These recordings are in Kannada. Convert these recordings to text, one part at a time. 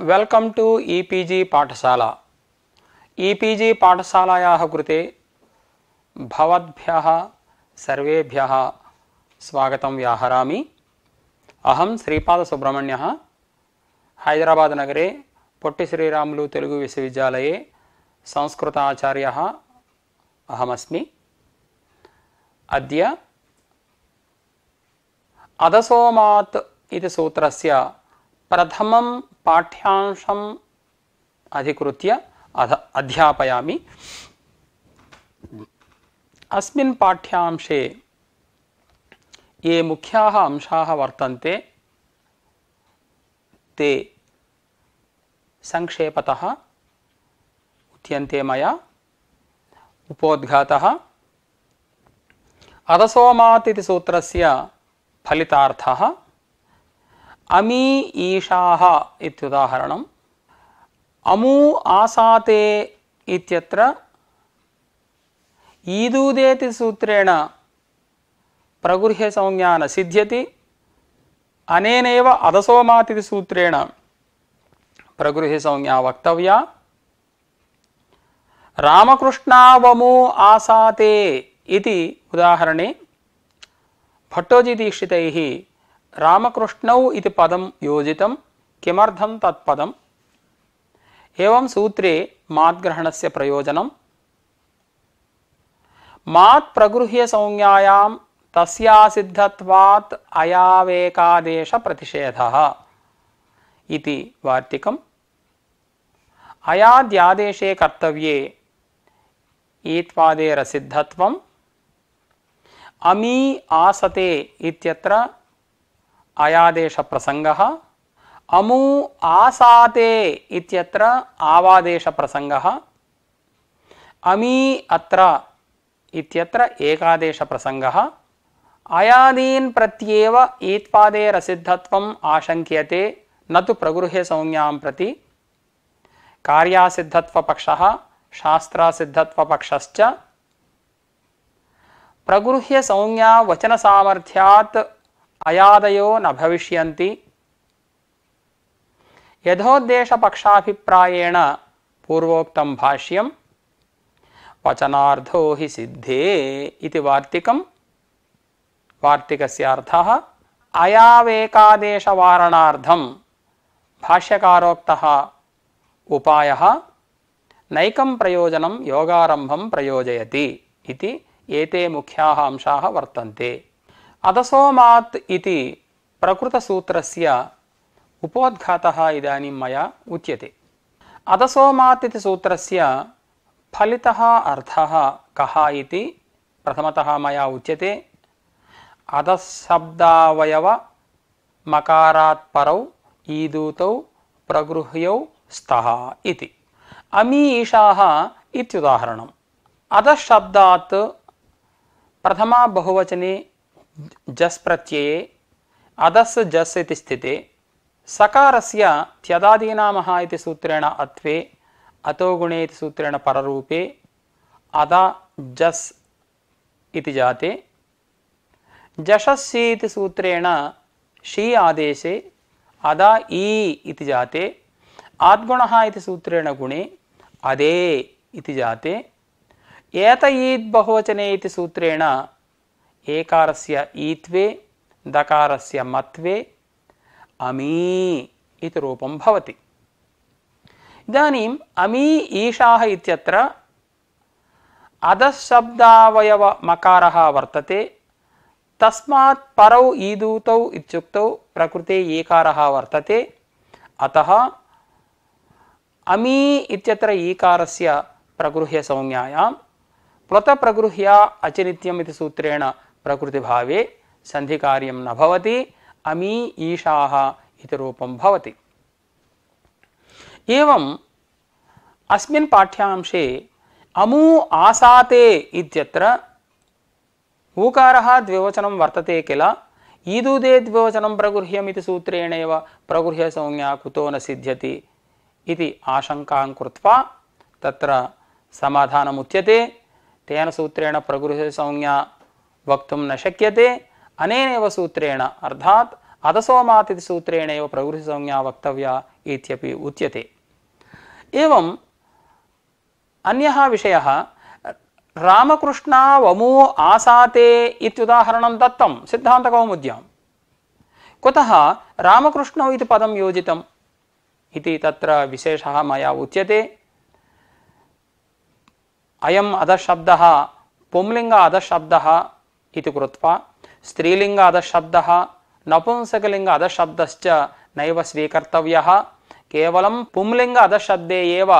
welcome to E P G पाठशाला ई पी जि पाठशालायाः कृते भवद्भ्यः सर्वेभ्यः स्वागतं व्याहरामि अहं श्रीपादसुब्रह्मण्यः हैदराबादनगरे पोट्टिश्रीरामुलु तेलुगुविश्वविद्यालये संस्कृत आचार्यः अहमस्मि अद्य अधसोमात् इति सूत्रस्य प्रथम पाठ्यांशम् अधिकृत अध अध्यापयामि अस्मिन् पाठ्यांशे ये मुख्याः अंशाः वर्तन्ते ते संक्षेपतः उच्यन्ते मया उपोद्घातः अधसोमात् इति सूत्रस्य फलितार्थः ಅಮೀಶ್ ಅಮೂ ಆಸಾತೆ ಈದೂದೆ ಸೂತ್ರೇ ಪ್ರಗೃಹ ಸಂಜಾ ನಿದ್ಧ ಅನೇನ ಅಧಸೋ ಮಾತ್ ಸೂತ್ರೇ ಪ್ರಗೃಹ ಸಂಜಾ ವತವ್ಯಾಮೂ ಆಸಾತೆ ಉದಾಹರಣೆ ಭಟ್ಜಿ ದೀಕ್ಷಿತೈ रामकृष्णौ इति पदं योजितं किमर्थं तत्पदम् एवं सूत्रे माद्ग्रहणस्य प्रयोजनम् मात् प्रगृह्यसंज्ञायां तस्यासिद्धत्वात् अयावेकादेशप्रतिषेधः इति वार्तिकम् अयाद्यादेशे कर्तव्ये ईत्वादेरसिद्धत्वम् अमी आसते इत्यत्र अयादेश प्रसंग अमु आसाते इत्यत्र आवादेश प्रसंग अमी अत्र इत्यत्र एकादेश प्रसंग अयादीन प्रत्येव ईत्पादे रसिद्धत्वम आशंक्यते न तो प्रगृहे संज्ञां प्रति कार्यासिद्धत्वपक्षः शास्त्रासिद्धत्वपक्षश्च प्रगृह्य संज्ञा वचन सामर्थ्यात् अयादयो न भविष्य यथोद्देशपक्षाभिप्रायेण पूर्वोक्तं भाष्यं वचनार्थो हि सिद्धे इति वार्तिकं वार्तिकस्य अर्थः अयावेकादेशवारणार्थं भाष्यकारोक्तः उपायः नैकं प्रयोजनं योगारम्भं प्रयोजयति इति एते मुख्याः अंशाः वर्तन्ते అదసోమాత్ ఇది ప్రకృత ప్రకృతసూత్రస్య ఉపోద్ఘాత ఇదానీం మయా ఉచ్యతే అదసోమాత్ ఇది సూత్రస్య ఫలిత అర్థ కः ఇది ప్రథమతः మయా ఉచ్యతే అధశబ్దావయవ మకారాత్ పరౌ ఈదూతౌ ప్రగృహ్యౌ స్థ ఇది అమీషా ఇత్యుదాహరణం అధశబ్దాత్ ప్రథమా బహువచనే ಜಸ್ ಪ್ರತ್ಯಯೇ ಅದಸ್ ಜಸ್ ಇತಿ ಸ್ಥಿತೆ ಸಕಾರಸ್ಯ ತ್ಯದಾದೀನಾಮಃ ಇತಿ ಸೂತ್ರೇಣ ಅತ್ವೆ ಅಥೋ ಗುಣೆ ಇತಿ ಸೂತ್ರೇಣ ಪರರೂಪೆ ಅದ ಜಸ್ ಇತಿ ಜಾತೆ ಜಶಸ್ಸಿ ಇತಿ ಸೂತ್ರೇಣ ಶಿ ಆದೇಶೆ ಅದ ಈ ಇತಿ ಜಾತೆ ಆದ್ಗುಣಃ ಇತಿ ಸೂತ್ರೇಣ ಗುಣೆ ಅದೇ ಇತಿ ಜಾತೆ ಏತ ಈದ್ ಬಹುವಚನೆ ಇತಿ ಸೂತ್ರೇಣ ಏಕಾರಸ್ಯ ಈತ್ವೆ ದಕಾರಸ್ಯ ಮತ್ವೇ, ಅಮೀ ಇತಿ ರೂಪಂ ಭವತಿ ಇದಾನಿಂ ಅಮೀ ಈಶಾಹ ಇತ್ಯತ್ರ ಅಧಶಬ್ದಾವಯವ ಮಕಾರಃ ವರ್ತತೆ ತಸ್ಮಾತ್ ಪರೌ ಈದೂತೌ ಇತ್ಯುಕ್ತೌ ಪ್ರಕೃತೆ ಏಕಾರಃ ವರ್ತತೆ ಅತಃ ಅಮೀ ಇತ್ಯತ್ರ ಈಕಾರಸ್ಯ ಪ್ರಗೃಹ್ಯ ಸಂಜ್ಞಾಯಾಂ ಪ್ಲುತಪ್ರಗೃಹ್ಯ ಅಚನಿತ್ಯಂ ಇತಿ ಸೂತ್ರೇಣ ಪ್ರಕೃತಿಭಾವೇ ಸಂಧಿ ಕಾರ್ಯಂ ನ ಅಮೀ ಈಶಾಹ ಇತಿ ರೂಪಂ ಭವತಿ ಏವಂ ಅಸ್ಮಿನ್ ಪಾಠ್ಯಾಂಶೆ ಅಮೂ ಆಸಾತೆ ಇತ್ಯತ್ರ ಊಕಾರ ದ್ವಿವಚನ ವರ್ತತೆ ಕಿಲ ಈದೂದೇ ದ್ವಿವಚನ ಪ್ರಗೃಹ್ಯಮಿತಿ ಸೂತ್ರೇಣೇವ ಪ್ರಗೃಹ್ಯ ಸಂಜ್ಞಾ ಕುತೋ ನ ಸಿದ್ಧ್ಯತಿ ಇತಿ ಆಶಂಕಾಂ ತತ್ರ ತೇನ ಸೂತ್ರೇಣ ಪ್ರಗೃಹ ಸಂಜ್ಞಾ वक्तुं न शक्यते अनेनेव सूत्रेण अर्थात् अधसोमात् इति सूत्रेणेव प्रवृतिसंज्ञा वक्तव्या इत्यपि उच्यते एवम् अन्यः विषयः रामकृष्णा वमो आसाते इत्युदाहरणं दत्तं सिद्धान्तकौमुद्यां कुतः रामकृष्णौ इति पदं योजितम् इति तत्र विशेषः मया उच्यते अयम् अधः शब्दः पुंलिङ्ग अधः शब्दः ఇది కృత్వా స్త్రీలింగ అధశబ్ద నపుంసకలింగ అధశబ్దశ్చ నైవ స్వీకర్తవ్య కేవలం పుంలింగ అధశబ్దే ఏవ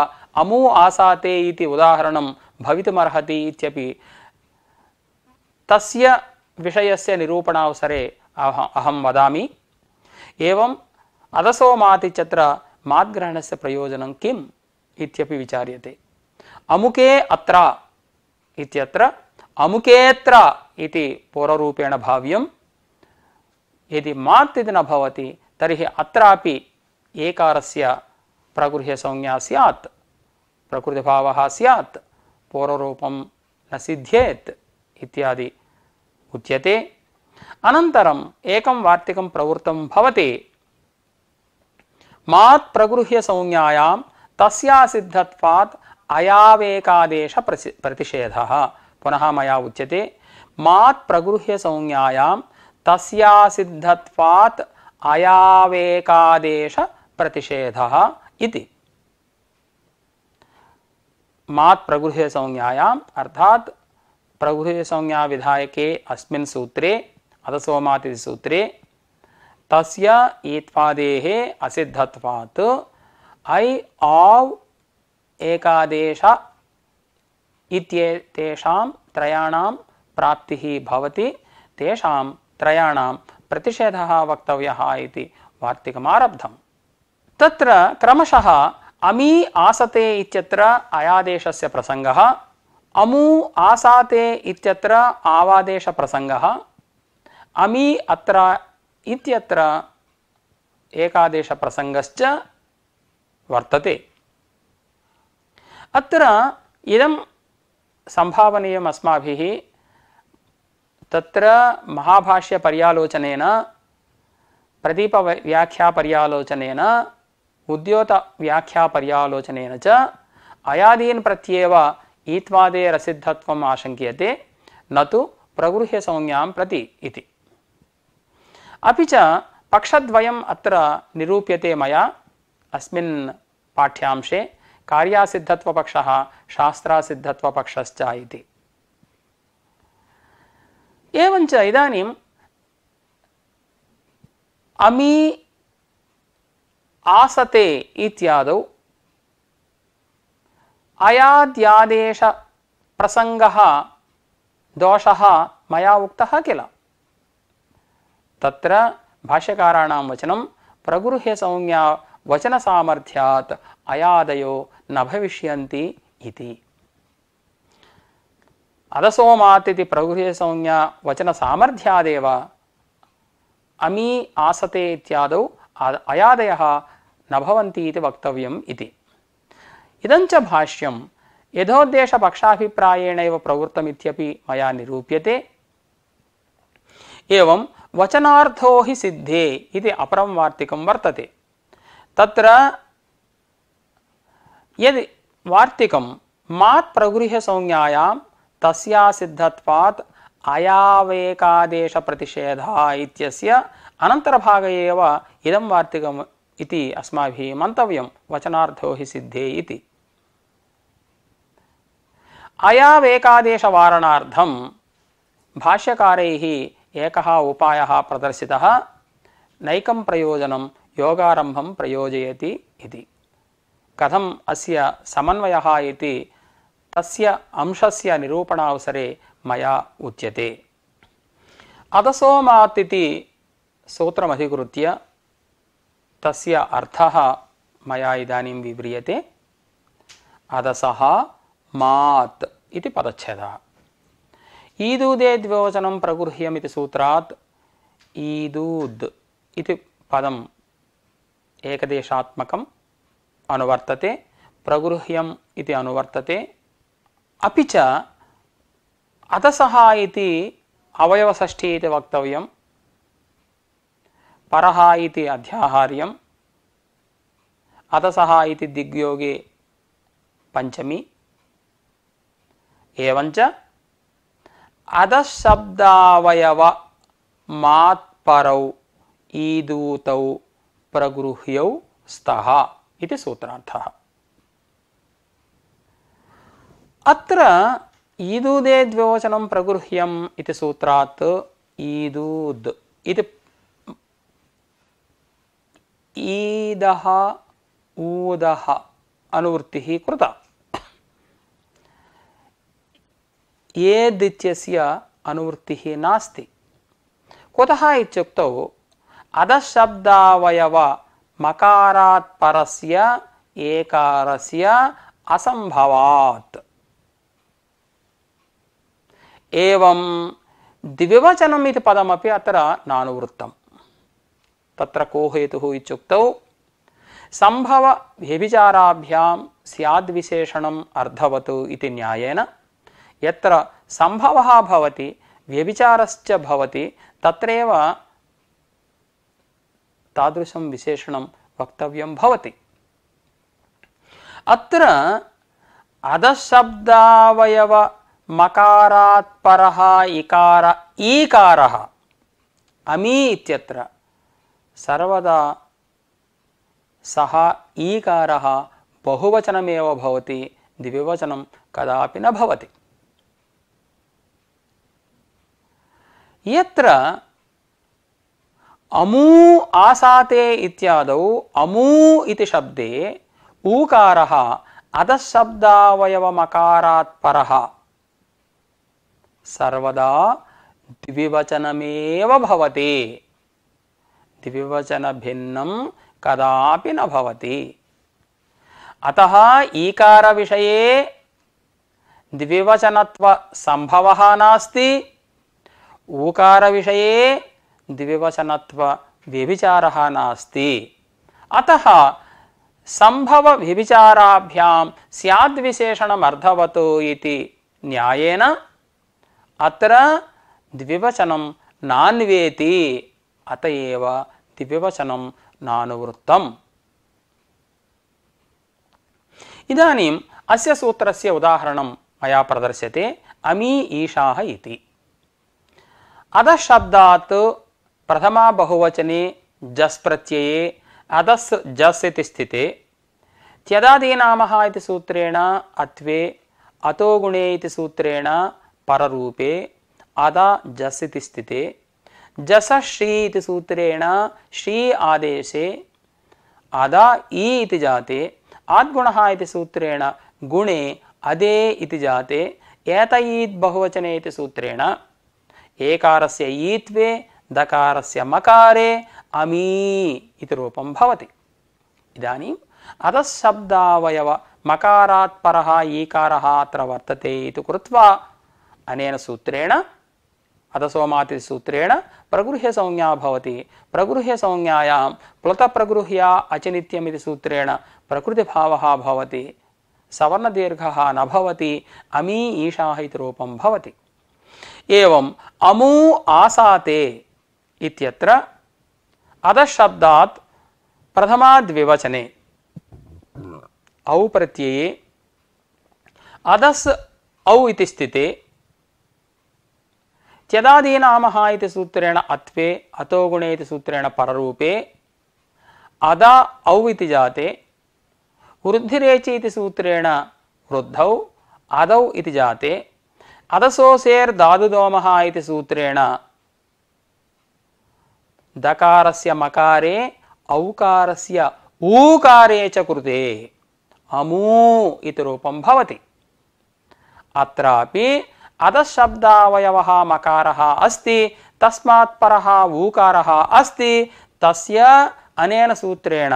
అమూ ఆసాతే ఇది ఉదాహరణం భవితుమర్హతి ఇత్యపి తస్య విషయస్య నిరూపణావసరే అహ అహం వదామి ఏవం అదసో మాతి చత్ర మాద్గ్రహణస్య ప్రయోజనం కిం ఇత్యపి విచార్యతే అముకే అత్ర ఇత్యత్ర అముకేత్ర इति पूर्वरूपेण भाव्यं यदि मात् इति न भवति तर्हि अत्रापि एकारस्य प्रगृह्यसंज्ञा स्यात् प्रकृतिभावः स्यात् पूर्वरूपं न सिद्ध्येत् इत्यादि उच्यते अनन्तरम् एकं वार्तिकं प्रवृत्तं भवति मात् प्रगृह्यसंज्ञायां तस्यासिद्धत्वात् अयावेकादेशप्रतिषेधः पुनः मया उच्यते मात् प्रगृह्य संज्ञायां तस्या सिद्धत्वात् अयावेकादेश प्रतिषेधः इति मात् प्रगृह्य संज्ञायां अर्थात् प्रगृह्य संज्ञा विधायके अस्मिन् सूत्रे इति सूत्रे तस्य ईत्वादेः असिद्धत्वात् ऐ आव् एकादेश इत्येतेषां त्रयाणां प्राप्तिः भवति तेषां त्रयाणां प्रतिषेधः वक्तव्यः इति वार्तिकमारब्धं तत्र क्रमशः अमी आसते इत्यत्र अयादेशस्य प्रसङ्गः अमू आसाते इत्यत्र आवादेशप्रसङ्गः अमी अत्र इत्यत्र एकादेशप्रसङ्गश्च वर्तते अत्र इदं सम्भावनीयम् अस्माभिः తత్ర మహాభాష్య పర్యాలోచనేన ప్రదీప వ్యాఖ్యా పర్యాలోచనేన ఉద్యోత వ్యాఖ్యా పర్యాలోచనేన చ అయాదీన్ ప్రత్యేవ ఈత్వాదే రసిద్ధత్వం ఆశంక్యతే నతు ప్రగృహ్య సంజ్ఞాం ప్రతి ఇది అపిచ పక్షద్వయం అత్ర నిరూప్యతే మయా అస్మిన్ పాఠ్యాంశే కార్యాసిద్ధత్వపక్ష శాస్త్రాసిద్ధత్వపక్షశ్చ ఇది एवञ्च इदानीम् अमी आसते इत्यादौ अयाद्यादेशप्रसङ्गः दोषः मया उक्तः किल तत्र भाष्यकाराणां वचनं प्रगृहे संज्ञा वचनसामर्थ्यात् अयादयो न भविष्यन्ति इति अदसो इति प्रगृहसंज्ञा वचनसामर्थ्यादेव अमी आसते इत्यादौ अयादयः न भवन्ति इति वक्तव्यम् इति इदञ्च भाष्यं यथोद्देशपक्षाभिप्रायेणैव प्रवृत्तमित्यपि मया निरूप्यते एवं वचनार्थो हि सिद्धे इति अपरं वार्तिकं वर्तते तत्र यद् वार्तिकं मात् प्रगृह्यसंज्ञायां सिद्धत्वात् अयावेकादेशप्रतिषेधः इत्यस्य अनन्तरभागे एव इदं वार्तिकम् इति अस्माभिः मन्तव्यं वचनार्थो हि सिद्धे इति अयावेकादेशवारणार्थं भाष्यकारैः एकः उपायः प्रदर्शितः नैकं प्रयोजनं योगारम्भं प्रयोजयति इति कथम् अस्य समन्वयः इति తస్య అంశస్య నిరూపణావసరే మయా ఉచ్యతే అదసోమాతిథి సూత్రమధికృత్య తస్య అర్థ మయా ఇదానీం వివ్రీయతే అదస మాత్ ఇది పదచ్ఛేద ఈదూదే ద్వివచనం ప్రగృహ్యం ఇది సూత్రాత్ ఈదూద్ ఇది పదం ఏకదేశాత్మకం అనువర్తతే ప్రగృహ్యం ఇది అనువర్తతే अपि च अतसः इति अवयवषष्ठी इति वक्तव्यं परः इति अध्याहार्यम् अतसः इति दिग्योगे पञ्चमी एवञ्च अधशब्दावयव ईदूतौ प्रगृह्यौ स्तः इति सूत्रार्थः అత్ర ఈదూదే ద్వివచనం ప్రగృహ్యం ఇది సూత్రాత్ ఈదూద్ ఇది ఈద ఊద అనువృత్తి కృత ఏదిత్యస్య అనువృత్తి నాస్తి కుతః ఇత్యుక్తౌ అధశబ్దావయవ మకారాత్ పరస్య ఏకారస్య అసంభవాత్ ఏవం దివ్యవచనం ఇది పదమపి అత్ర నానువృత్తం తత్ర కో హేతు ఇత్యుక్తౌ సంభవ వ్యభిచారాభ్యాం సద్విశేషణం అర్ధవతు ఇది న్యాయన ఎత్ర సంభవ భవతి వ్యభిచారశ్చ భవతి తత్రేవ తాదృశం విశేషణం వక్తవ్యం భవతి అత్ర అధశబ్దావయవ ಮಕಾರಾತ್ ಪರಹ ಇಕಾರ ಈಕಾರ ಅಮೀ ಇತ್ಯತ್ರ ಸರ್ವದ ಸಹ ಈಕಾರ ಬಹುವಚನಮೇವ ಭವತಿ ದಿವ್ಯವಚನ ಕದಾಪಿ ನ ಭವತಿ ಯತ್ರ ಅಮೂ ಆಸಾತೆ ಇತ್ಯಾದೌ ಅಮೂ ಇತಿ ಶಬ್ದೇ ಊಕಾರ ಮಕಾರಾತ್ ಪರಹ సర్వదా ద్వివచనమేవ భవతి ద్వివచన భిన్నం కదాపి నవతి అత ఈకార విషయే ద్వివచనత్వ సంభవ నాస్తి ఊకార విషయే ద్వివచనత్వ వ్యభిచార నాస్తి అత సంభవ వ్యభిచారాభ్యాం స్యాద్విశేషణమర్థవతో ఇది ಅವಚನೆ ನಾನೇತಿ ಅತವ ದ್ವಚನೆ ನಾನುವ ಇದಾಹರಣ್ಯೆೀ ಐಶಾ ಅಧಶಾತ್ ಪ್ರಥಮ ಬಹು ವಚನೆ ಜಸ್ ಪ್ರತ್ಯ ಅಧಸ್ ಜಸ್ಥಿತೆ ತ್ಯ ಸೂತ್ರ ಅತ್ವೆ ಅಥಗುಣೆ ಸೂತ್ರೇಣ පරරූපේ ආදා ජස්සිත ස්ථිතේ ජස ශ්‍රී इति සූත්‍රේණ ශ්‍රී ආදේශේ ආදා ඊති ජාතේ ආද්ගුණහා इति සූත්‍රේණ ගුණේ අදේ इति ජාතේ ඒතයිත් බහුවචනේ इति සූත්‍රේණ ඒකාරස්ය ඊත්වේ දකාරස්ය මකාරේ අමී इति රූපම් භවති ඉදානීම් අද ශබ්දාවයව මකාරාත් පරහා ඊකාරහා අත්‍ර වර්තතේ इति කෘत्वा अनेन सूत्रेण अधसोमाति सूत्रेण प्रगृह्य संज्ञा भवति प्रगृह्य संज्ञायां प्लत प्रगृह्य अचनित्यमिति सूत्रेण प्रकृतिभावः भवति सवर्णदीर्घः न भवति अमी ईशाः इति रूपं भवति एवम् अमू आसाते इत्यत्र अधशब्दात् प्रथमाद्विवचने औ प्रत्यये अधस् औ इति स्थिते ಚದಾದೀನಾಮಹ ಇತಿ ಸೂತ್ರೇಣ ಅತ್ವೆ ಅಥೋಗುಣೆ ಇತಿ ಸೂತ್ರೇಣ ಪರರೂಪೆ ಅದ ಔ ಇತಿ ಜಾತೆ ವೃದ್ಧಿರೇಚಿ ಇತಿ ಸೂತ್ರೇಣ ವೃದ್ಧೌ ಅದೌ ಇತಿ ಜಾತೆ ಅದಸೋಸೇರ್ ದಾದುದೋಮಃ ಇತಿ ಸೂತ್ರೇಣ ದಕಾರಸ್ಯ ಮಕಾರೆ ಔಕಾರಸ್ಯ ಊಕಾರೇ ಚ ಕೃತೆ ಅಮೂ ಇತಿ ರೂಪಂ ಭವತಿ ಅತ್ರಾಪಿ अधशब्दावयवः मकार अस्त तस्मात् ऊकार अस्त अस्ति तस्य अनेन सूत्रेण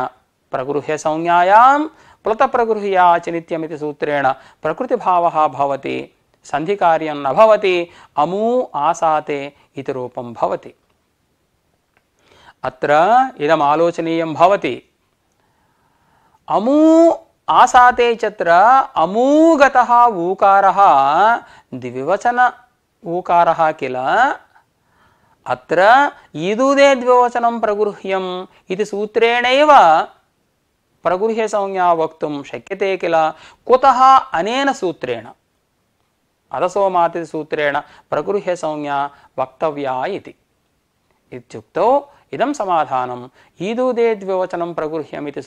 प्रगृह्य संज्ञायां प्लुतप्रगृह्याचनित्यमिति सूत्रेण प्रकृतिभावः भवति सन्धिकार्यं न भवति अमू आसाते इति रूपं भवति अत्र इदम् आलोचनीयं भवति अमू आसाते चत्र अमूगतः ऊकारः ದ್ವಿವಚನ ಊಕಾರ ಕಿಲ ಅತ್ರ ಇದುದೇ ದ್ವಿವಚನಂ ಪ್ರಗೃಹ್ಯಂ ಇದು ಸೂತ್ರೇಣೈವ ಪ್ರಗೃಹ್ಯ ಸಂಜ್ಞಾ ವಕ್ತು ಶಕ್ಯತೆ ಕಿಲ ಕುತಃ ಅನೇನ ಸೂತ್ರೇಣ ಅದಸೋ ಮಾತಿ ಸೂತ್ರೇಣ ಪ್ರಗೃಹ್ಯ ಸಂಜ್ಞಾ ವಕ್ತವ್ಯ ಇತಿ ಇತ್ಯುಕ್ತೌ ಇದಂ ಸಮಾಧಾನಂ ಈದೂದೇ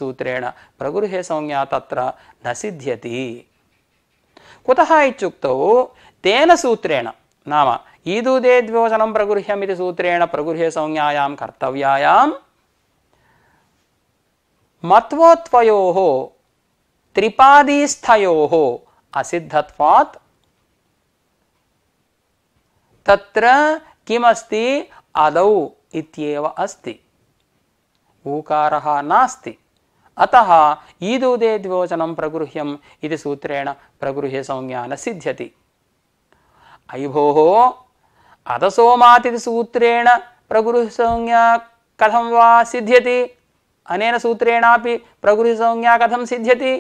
ಸೂತ್ರೇಣ ಪ್ರಗೃಹ್ಯ ಸಂಜ್ಞಾ ತತ್ರ ನ ಸಿದ್ಧ್ಯತಿ ಕುತಃ ಇತ್ಯುಕ್ತೌ तेन सूत्रेण नाम ईदूदे द्विवचनं प्रगृह्यमिति सूत्रेण प्रगृह्य संज्ञायां कर्तव्यायां मत्वोत्वयोः त्रिपादीस्थयोः असिद्धत्वात् तत्र किमस्ति अदौ इत्येव अस्ति ऊकारः नास्ति अतः ईदूदे द्विवचनं प्रगृह्यम् इति सूत्रेण प्रगृह्य न सिद्ध्यति అయిభోः అధసోమాతిథిసూత్రేణ ప్రగృహసంజ్ఞా కథం వా సిద్ధ్యతి అనేన సూత్రేణాపి ప్రగృహసంజ్ఞా కథం సిద్ధ్యతి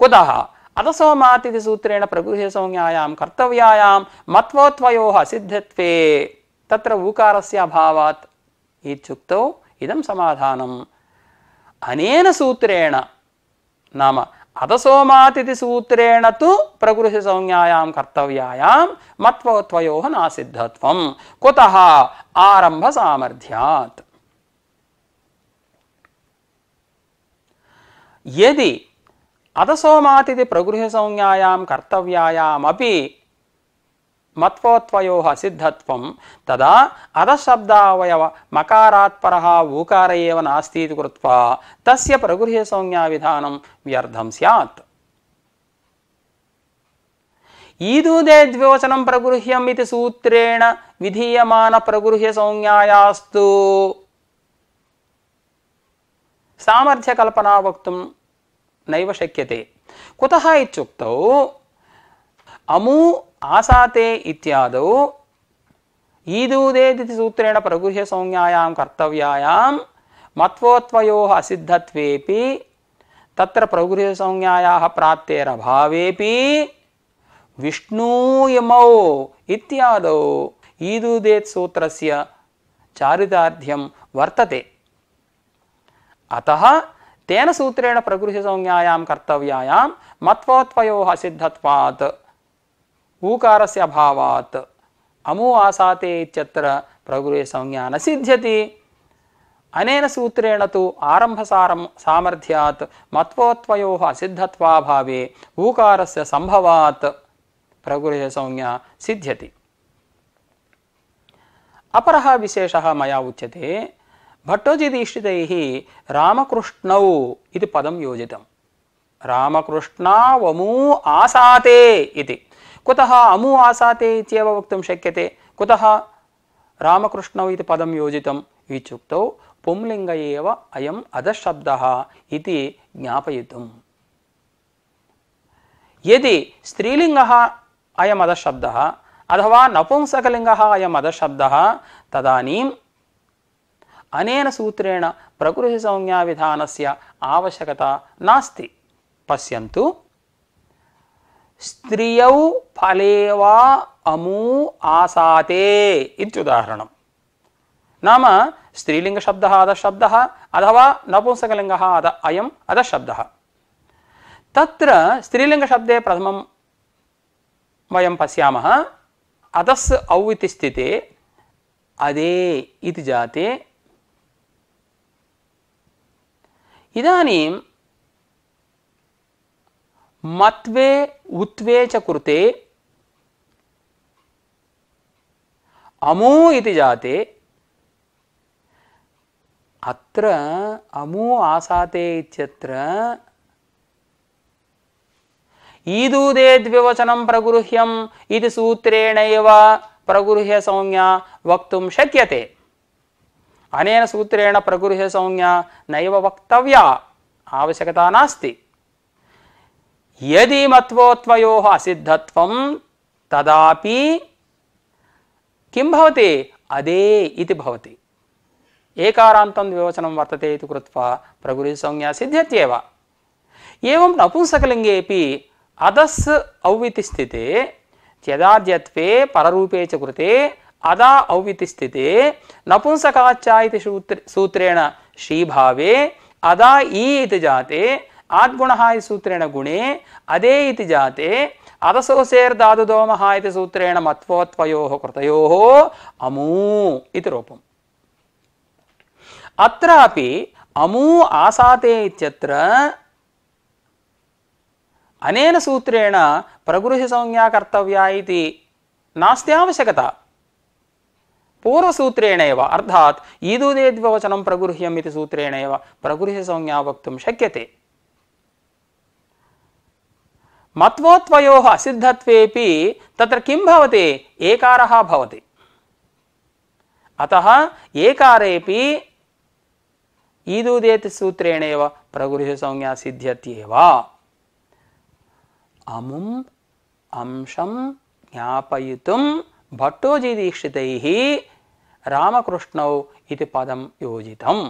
కుత కుతః అధసోమాతిథిసూత్రేణ ప్రగృహసంజ్ఞాయాం కర్తవ్యాయాం మత్వోత్వయోः సిద్ధత్వే తత్ర ఊకారస్య అభావాత్ ఇత్యుక్తౌ ఇదం సమాధానం అనేన సూత్రేణ నామ అధసోమాతిథి సూత్రేణ తు ప్రకృతి సంజ్ఞాయాం కర్తవ్యాయాం మత్వత్వయో నాసిద్ధత్వం కుత ఆరంభ సామర్థ్యాత్ ఏది అధసోమాతిథి ప్రగృహ సంజ్ఞాయాం కర్తవ్యాయామపి మత్వోత్వయోహ సిద్ధత్వం తదా అధశబ్దావయవ మకారాత్పర ఊకార ఏవ నాస్తితి కృత్వా తస్య ప్రగృహ సంజ్ఞా విధానం వ్యర్థం స్యాత్ ఈదూదే ద్వివచనం ప్రగృహ్యం ఇది సూత్రేణ విధీయమాన ప్రగృహ్య సంజ్ఞాయాస్తు కల్పనా వక్తుం నైవ శక్యతే కుతహ ఇత్యుక్తౌ అమూ ಆಸಾತೆ ಇತ್ಯಾದವು ಈದೂದೇತಿ ಸೂತ್ರೇಣ ಪ್ರಗೃಹ್ಯ ಸಂಜ್ಞಾಯಾಂ ಕರ್ತವ್ಯಾಯಾಂ ಮತ್ವೋತ್ವಯೋ ಅಸಿದ್ಧತ್ವೇಪಿ ತತ್ರ ಪ್ರಗೃಹ್ಯ ಸಂಜ್ಞಾಯಾ ಪ್ರಾಪ್ತೇರಭಾವೇಪಿ ವಿಷ್ಣೂ ಯಮೌ ಇತ್ಯಾದೌ ಈದೂದೇತ್ ಸೂತ್ರಸ್ಯ ಚಾರಿತಾರ್ಧ್ಯಂ ವರ್ತತೆ ಅತಃ ತೇನ ಸೂತ್ರೇಣ ಸಂಜ್ಞಾಯಾಂ ಕರ್ತವ್ಯಾಯಾಂ ಮತ್ವೋತ್ವಯೋ ऊकारस्य अभावात् अमू आसाते इत्यत्र प्रगुहेसंज्ञा न सिद्ध्यति अनेन सूत्रेण तु आरम्भसारम् सामर्थ्यात् मत्वोत्वयोः असिद्धत्वाभावे ऊकारस्य सम्भवात् प्रगुहेसंज्ञा सिध्यति अपरः विशेषः मया उच्यते भट्टोजिदीक्षितैः रामकृष्णौ इति पदं योजितम् रामकृष्णा वमू आसाते इति ಕುತಃ ಅಮು ಆಸಾತೆ ಇತ್ಯವ ವಕ್ತುಂ ಶಕ್ಯತೆ ಕುತಃ ರಾಮಕೃಷ್ಣೌ ಇದು ಪದಂ ಯೋಜಿತಂ ಇತ್ಯುಕ್ತೌ ಪುಂಲಿಂಗ ಏವ ಅಯಂ ಅಧಶಬ್ದ ಇತಿ ಜ್ಞಾಪಯಿತು ಯದಿ ಸ್ತ್ರೀಲಿಂಗ ಅಯಂ ಅಧಶಬ್ದ ಅಥವಾ ನಪುಂಸಕಲಿಂಗ ಅಯಂ ಅಧಶಬ್ದ ತದನೀಂ ಅನೇನ ಸೂತ್ರೇಣ ಪ್ರಕೃತಿ ಸಂಜ್ಞಾ ವಿಧಾನಸ್ಯ ಅವಶ್ಯಕತಾ ನಾಸ್ತಿ ಪಶ್ಯಂತು स्त्रियौ फले वा अमू आसाते इत्युदाहरणं नाम स्त्रीलिङ्गशब्दः अधःशब्दः अथवा नपुंसकलिङ्गः अद अयम् अधः शब्दः तत्र स्त्रीलिङ्गशब्दे प्रथमं वयं पश्यामः अधस् औ इति स्थिते अदे इति जाते इदानीं ಮತ್ವೇ ಉತ್ವೇ ಚ ಕುರುತೆ ಅಮೂ ಇತಿ ಜಾತೆ ಅತ್ರ ಅಮೂ ಆಸಾತೆ ಇತ್ಯತ್ರ ಈದೂದೇ ದ್ವಿವಚನಂ ಪ್ರಗೃಹ್ಯಂ ಇದು ಸೂತ್ರೇಣ ಪ್ರಗೃಹ್ಯ ಸಂಜ್ಞಾ ವಕ್ತುಂ ಶಕ್ಯತೆ ಅನೇನ ಸೂತ್ರೇಣ ಪ್ರಗೃಹ್ಯ ಸಂಜ್ಞಾ ನೈವ ವಕ್ತವ್ಯ ಆವಶ್ಯಕತಾ ನಾಸ್ತಿ यदि मत्वोत्वयो असिद्धत्व तदापि किं भवति अदे इति भवति एकारान्तं विवचनं वर्तते इति कृत्वा प्रगुरिसंज्ञा सिद्ध्यत्येव एवं नपुंसकलिङ्गेपि अदस् औविति स्थिते त्यदाद्यत्वे पररूपे च कृते अदा औविति स्थिते नपुंसकाच्च इति सूत्रेण श्रीभावे अदा ई इति जाते ಆದ್ಗುಣಃ ಇತಿ ಸೂತ್ರೇಣ ಗುಣೇ ಅದೇ ಇತಿ ಜಾತೆ ಅದಸೋ ಸೇರ್ದಾದುದೋಮಃ ಇತಿ ಸೂತ್ರೇಣ ಮತ್ವೋತ್ವಯೋ ಕೃತಯೋ ಅಮೂ ಇತಿ ರೂಪಂ ಅತ್ರಾಪಿ ಅಮೂ ಆಸಾತೆ ಇತ್ಯತ್ರ ಅನೇನ ಸೂತ್ರೇಣ ಪ್ರಗೃಹಿ ಸಂಜ್ಞಾ ಕರ್ತವ್ಯ ಇತಿ ನಾಸ್ತಿ ಅವಶ್ಯಕತ ಪೂರ್ವಸೂತ್ರೇಣೇವ ಅರ್ಥಾತ್ ಈದೂದೇ ದ್ವಚನ ಪ್ರಗೃಹ್ಯಂ ಇತಿ ಸೂತ್ರೇಣೇವ ಪ್ರಗೃಹ್ಯ ಸಂಜ್ಞಾ ವಕ್ತುಂ ಶಕ್ಯತೆ मत्वो त्वयोः तत्र किं भवति एकारः भवति अतः एकारेपि ईदुदेति सूत्रेणैव सिद्ध्यत्येव अमुम् अंशं ज्ञापयितुं भट्टोजिदीक्षितैः रामकृष्णौ इति पदं योजितम्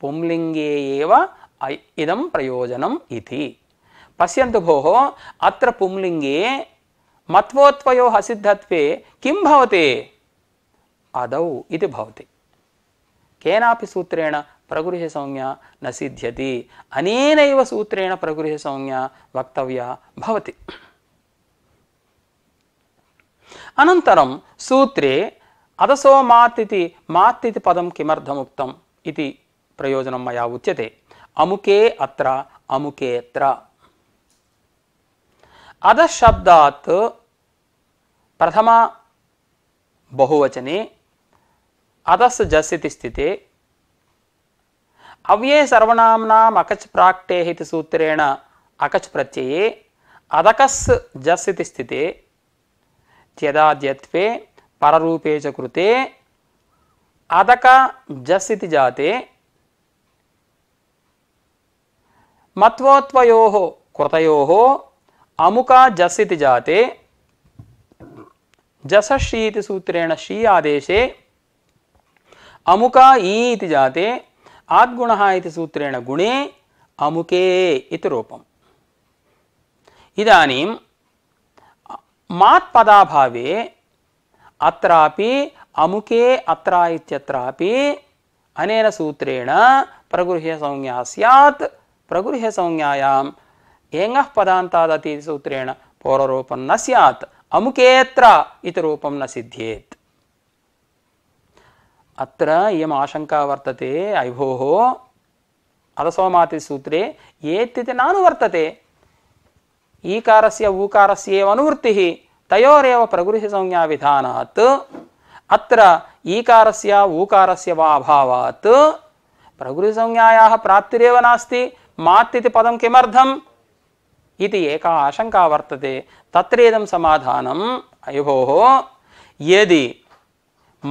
पुंलिङ्गे एव इदं प्रयोजनम् इति पश्यंत भो अत्र पुंलिङ्गे मत्वोत्वयोः असिद्धत्वे किं भवते अदौ इति भवति केनापि सूत्रेण प्रगृह संज्ञा न सिद्ध्यति अनेनैव सूत्रेण प्रगृह संज्ञा वक्तव्या भवति అనంతరం సూత్రే అదసో మాత్ इति మాత్ ఇది పదం కిమర్థముక్తం ఇది ప్రయోజనం మయా ఉచ్యతే అముకే అత్ర అముకేత్ర අදශබ්දාත් ප්‍රථමා බොහෝවචනේ අදස්ස ජස්සිති ස්ථිතේ අව්‍යේ සර්වනාම්නා මකච් ප්‍රාක්්ටේ හිත සූත්‍රේණ අකච් ප්‍රත්‍යයේ අදකස් ජස්සිති ස්ථිතේ ත්‍යදාද්‍යත්වේ පරරූපේච කෘතේ අදක ජස්සිති ජාතේ මත්වෝත්වයෝහෝ කෘතයෝහෝ අමුකා ජස්සිති ජාතේ ජසශ්‍රීති සූත්‍රේණ ශ්‍රී ආදේශේ අමුකා ඊති ජාතේ ආත්ගුණහා ඉති සූත්‍රේණ ගුණේ අමුකේ ඉති රූපම් ඉදානීම් මාත් පදාභාවේ අත්‍රාපි අමුකේ අත්‍රා ඉත්‍යත්‍රාපි අනේන සූත්‍රේණ ප්‍රගෘහ්‍ය සංඥා ස්‍යාත් ප්‍රගෘහ්‍ය සංඥායාම් ಏಂಗಃ ಪದಾಂತಾದತಿ ಸೂತ್ರೇಣ ಪೌರರೂಪಂ ನ ಸ್ಯಾತ್ ಅಮುಕೇತ್ರ ಇತಿ ರೂಪಂ ನ ಸಿದ್ಧೇತ್ ಅತ್ರ ಇಯಂ ಆಶಂಕಾ ವರ್ತತೆ ಐಭೋಃ ಅದಸೋಮಾತಿ ಸೂತ್ರೇ ಏತ್ತಿತಿ ನಾನು ವರ್ತತೆ ಈಕಾರಸ್ಯ ಊಕಾರಸ್ಯ ಅನುವೃತ್ತಿ ತಯೋರೇವ ಪ್ರಗೃಹಿ ಸಂಜ್ಞಾ ವಿಧಾನಾತ್ ಅತ್ರ ಈಕಾರಸ್ಯ ಊಕಾರಸ್ಯ ವಾ ಅಭಾವಾತ್ ಪ್ರಗೃಹಿ ಸಂಜ್ಞಾಯಾಹ ಪ್ರಾಪ್ತಿರೇವ ನಾಸ್ತಿ ಮಾತ್ ಇತಿ ಪದಂ ಕಿಮರ್ಥಂ ఇది ఏకా ఆశంకా వర్తతే తత్రేదం సమాధానం అయుభో ఏది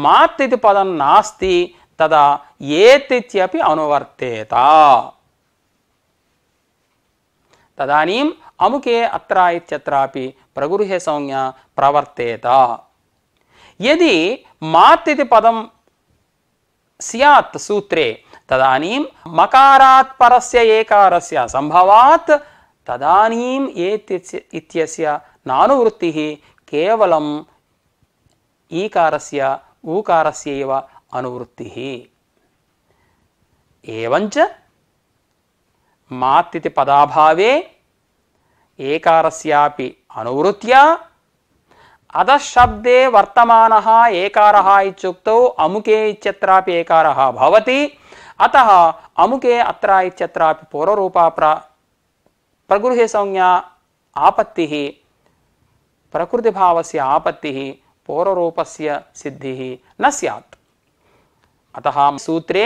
మాత్తి పదం నాస్తి తదా ఏతిత్యపి అనువర్తేత తదనీ అముకే అత్ర ఇత్యత్రాపి ప్రగృహే సంజ్ఞ ప్రవర్తేత ఎది మాత్తి పదం సూత్రే తదనీ మకారాత్ పరస్య ఏకారస్య సంభవాత్ तदानीम् इत्यस्य नानुवृत्तिः केवलम् ईकारस्य ऊकारस्यैव अनुवृत्तिः एवञ्च मात् इति पदाभावे एकारस्यापि अनुवृत्या अधः वर्तमानः एकारः इत्युक्तौ अमुके इत्यत्रापि एकारः भवति अतः अमुके अत्र इत्यत्रापि पूर्वरूपा प्रा ప్రగృహే సంజ్ఞ ఆపత్తి ప్రకృతిభావస్య ఆపత్తి పూర్వరూపస్ సిద్ధి న అత సూత్రే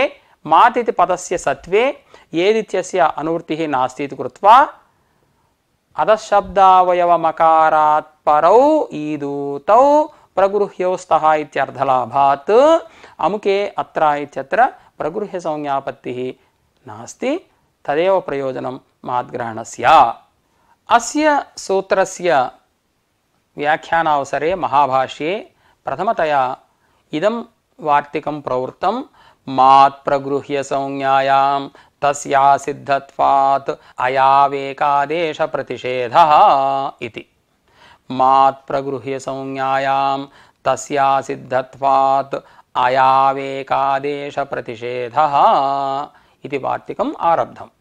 మాతిథి పదస్ సత్వే ఏదిత్యస్య అనువృత్తి నాస్తి కృత్వా అధశబ్దావయవమకారాత్ పరౌ ఈదూతౌ ప్రగృహ్యోస్త ఇత్యర్థలాభాత్ అముకే అత్ర ఇత్యత్ర ప్రగృహ్య సంజ్ఞాపత్తి నాస్తి తదేవ ప్రయోజనం महद्ग्रहणस्य अस्य सूत्रस्य व्याख्यानावसरे महाभाष्ये प्रथमतया इदं वार्तिकं प्रवृत्तं मात्प्रगृह्य संज्ञायां तस्या सिद्धत्वात् अयावेकादेशप्रतिषेधः इति मात्प्रगृह्य संज्ञायां तस्या सिद्धत्वात् अयावेकादेशप्रतिषेधः इति वार्तिकम् आरब्धम्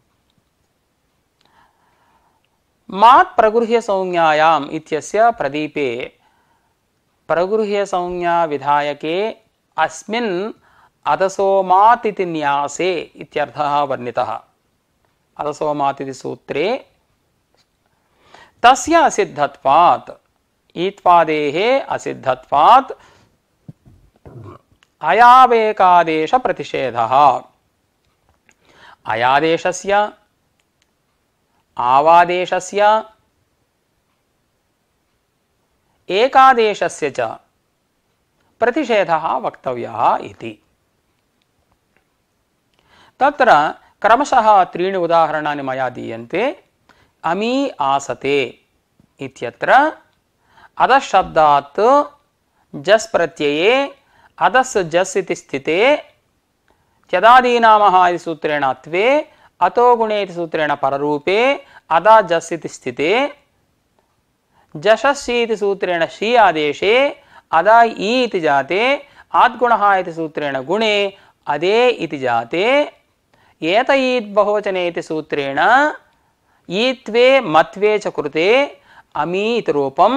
मात् प्रगृह्य संज्ञायाम इत्यस्य प्रदीपे प्रगृह्य संज्ञा विधायके अस्मिन् अदसो मात इति न्यासे इत्यर्थः वर्णितः अदसो मात इति सूत्रे तस्य असिद्धत्वात् ईत्वादेः असिद्धत्वात् अयावेकादेश प्रतिषेधः अयादेशस्य ಆವಾದೇಶಸ್ಯ ಏಕಾದೇಶಸ್ಯ ಚ ಪ್ರತಿಷೇಧಃ ಇತಿ ತತ್ರ ಕ್ರಮಶಃ ತ್ರೀಣಿ ಉದಾಹರಣಾನಿ ಮಯಾ ದೀಯಂತೆ ಅಮಿ ಆಸತೆ ಇತ್ಯತ್ರ ಅಧಶಬ್ದಾತ್ ಜಸ್ ಪ್ರತ್ಯಯೇ ಅಧಸ್ ಜಸ್ ಇತಿ ಸ್ಥಿತೆ ಚದಾದೀನಾಮಹ ಸೂತ್ರೇಣ ತ್ವೇ අතෝ ගුණේති සූත්‍රේණ පරරූපේ අදාජස්සිත ස්ථිතේ ජශස්සීති සූත්‍රේණ ශී ආදේශේ අදා ඊති ජාතේ ආත්ගුණහායති සූත්‍රේණ ගුණේ අදේ ඉති ජාතේ ඒත ඊත් බහෝචනේති සූත්‍රේණ ඊත්වේ මත්වේ චකෘතේ අමීත රූපම්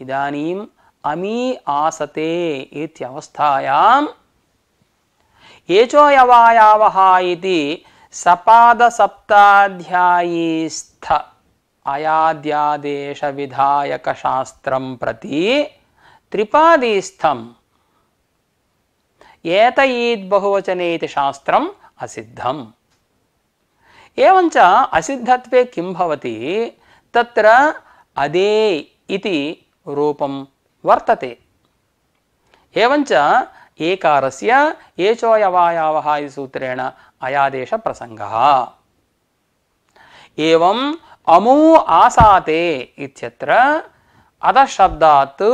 ඉදානීම් අමී ආසතේ ඒති අවස්ථායාම් ඒචෝ යවායාවහා ඉති सपादसप्ताध्यायीस्थ अयाद्यादेशविधायकशास्त्रं प्रति त्रिपादीस्थम् एतईद् बहुवचने इति शास्त्रम् असिद्धम् एवञ्च असिद्धत्वे किं भवति तत्र अदे इति रूपं वर्तते एवञ्च एकारस्य एचोऽयवायावः इति सूत्रेण ಅಯಾದೇಶ ಪ್ರಸಂಗ ಏವಂ ಅಮೂ ಆಸಾತೆ ಇತ್ಯತ್ರ ಅದ ಶಬ್ದಾತ್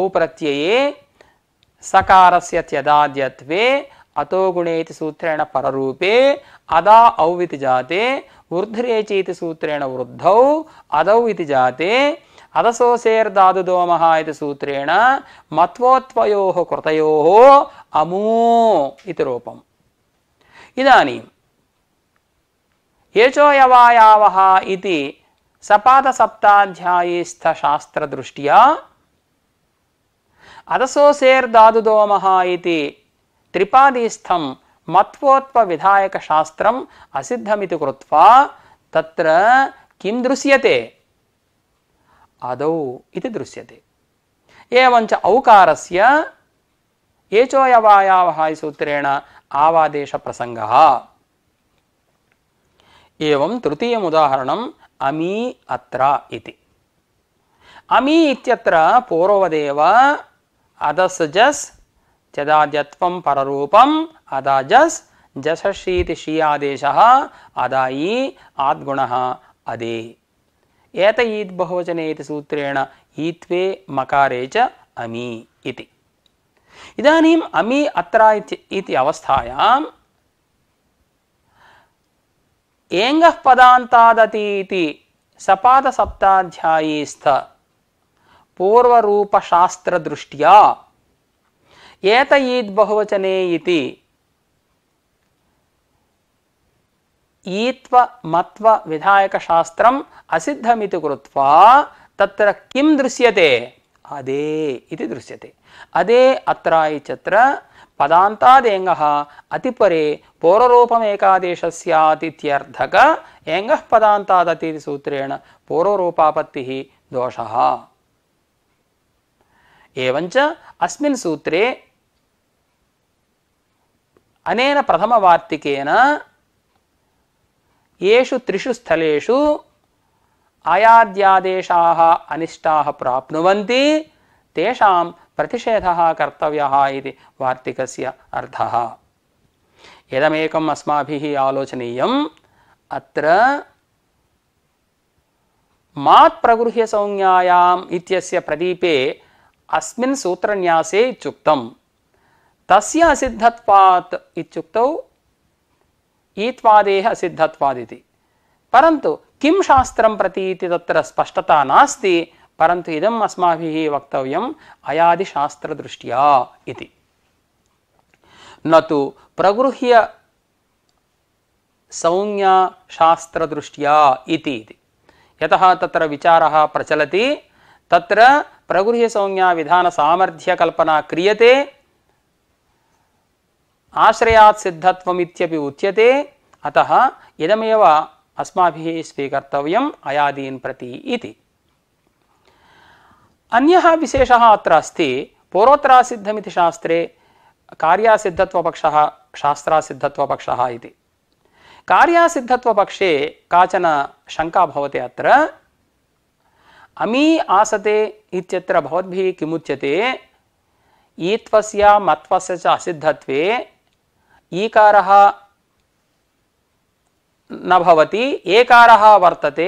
ಔಪ್ರತ್ಯಯೇ ಸಕಾರಸ್ಯ ತ್ಯದಾದ್ಯತ್ವೇ ಅಥೋ ಗುಣೇತಿ ಸೂತ್ರೇಣ ಪರರೂಪೇ ಅದ ಔವಿತಿ ಜಾತೆ ವೃದ್ಧರೇಚೀತಿ ಸೂತ್ರೇಣ ವೃದ್ಧೌ ಅದೌ ಇತಿ ಜಾತೆ ಅದಸೋ ಸೇರ್ದಾದು ದೋಮಃ ಇತಿ ಸೂತ್ರೇಣ ಮತ್ವೋತ್ವಯೋ ಕೃತಯೋ ಅಮೂ ಇತಿ ರೂಪಂ ಇದಾನೀಂ ಯೇಚೋಯವಾಯಾವಹ ಇತಿ ಸಪಾದ ಸಪ್ತಾಧ್ಯಾಯಿಸ್ಥ ಶಾಸ್ತ್ರ ದೃಷ್ಟಿಯ ಅದಸೋ ಸೇರ್ ದಾದುದೋಮಃ ಇತಿ ತ್ರಿಪಾದೀಸ್ಥಂ ಮತ್ವೋತ್ಪ ವಿಧಾಯಕ ಶಾಸ್ತ್ರಂ ಅಸಿದ್ಧಮಿತಿ ಕೃತ್ವ ತತ್ರ ಕಿಂ ದೃಶ್ಯತೆ ಅದೌ ಇತಿ ದೃಶ್ಯತೆ ಏವಂಚ ಔಕಾರಸ್ಯ ಏಚೋಯವಾಯಾವಹಾಯಿ ಸೂತ್ರೇಣ आवादेशप्रसङ्गः एवं तृतीयम् उदाहरणम् अमी अत्र इति अमी इत्यत्र पूर्ववदेव अदस् जस् जदाद्यत्वं पररूपम् अदा जस् आदेशः अदायि आद्गुणः अदे बहुवचने इति सूत्रेण ईत्वे मकारे च अमी इति इदानीम् अमी अत्र इति इति अवस्थायाम् एङ्गः पदान्तादतीति सपादसप्ताध्यायीस्थ पूर्वरूपशास्त्रदृष्ट्या ಏತ ಈದ್ ಬಹುವಚನೆ ಇತಿ ಈತ್ವ ಮತ್ವ ವಿಧಾಯಕಶಾಸ್ತ್ರಂ ಅಸಿದ್ಧಮಿತಿ ಕೃತ್ವಾ ತತ್ರ ಕಿಂ ದೃಶ್ಯತೆ ಅದೇ ಇದು ದೃಶ್ಯತೆ ಅದೇ ಅತ್ರ ಇಚತ್ರ ಪದಾಂತಾದೇಂಗ ಅತಿಪರೆ ಪೌರರೂಪಮೇಕಾದೇಶಸ್ಯಾತಿಥ್ಯರ್ಥಕ ಏಂಗಃ ಪದಾಂತಾದತಿ ಸೂತ್ರೇಣ ಪೌರರೂಪಾಪತ್ತಿ ದೋಷ ಏವಂಚ ಅಸ್ಮಿನ್ ಸೂತ್ರೆ ಅನೇನ ವಾರ್ತಿಕೇನ ಯೇಷು ತ್ರಿಷು ಸ್ಥಳೇಷು అయాద్యాదేశా అనిష్టా ప్రాప్నువంతి తేషాం ప్రతిషేధ కర్తవ్య ఇది వార్తికస్య అర్థ ఇదమేకం అస్మాభి ఆలోచనీయం అత్ర మాత్ ప్రగృహ్య సంజ్ఞాయాం ఇత్యస్య ప్రదీపే అస్మిన్ సూత్రన్యాసే ఇత్యుక్తం తస్య అసిద్ధత్వాత్ ఇత్యుక్తౌ ఈత్వాదేహ అసిద్ధత్వాదితి పరంతు किं शास्त्रं प्रति इति तत्र स्पष्टता नास्ति परन्तु इदम् अस्माभिः वक्तव्यम् अयादिशास्त्रदृष्ट्या इति न तु प्रगृह्य संज्ञा शास्त्रदृष्ट्या इति इति यतः तत्र विचारः प्रचलति तत्र प्रगृह्यसंज्ञाविधानसामर्थ्यकल्पना क्रियते आश्रयात् सिद्धत्वमित्यपि उच्यते अतः इदमेव अस्माभिः स्वीकर्तव्यम् अयादीन् प्रति इति अन्यः विशेषः अत्र अस्ति पूर्वोत्तरासिद्धमिति शास्त्रे कार्यासिद्धत्वपक्षः शास्त्रासिद्धत्वपक्षः इति कार्यासिद्धत्वपक्षे काचन शङ्का भवति अत्र अमी आसते इत्यत्र भवद्भिः किमुच्यते ईत्वस्य मत्वस्य च असिद्धत्वे ईकारः न भवति एकारः वर्तते